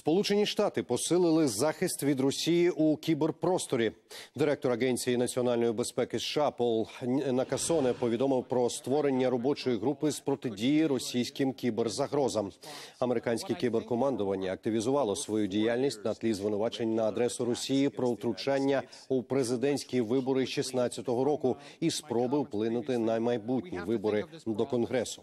Сполучені Штати посилили захист від Росії у кіберпросторі. Директор Агенції національної безпеки США Пол Накасоне повідомив про створення робочої групи з протидії російським кіберзагрозам. Американське кіберкомандування активізувало свою діяльність на тлі звинувачень на адресу Росії про втручання у президентські вибори 2016 року і спроби вплинути на майбутні вибори до конгресу.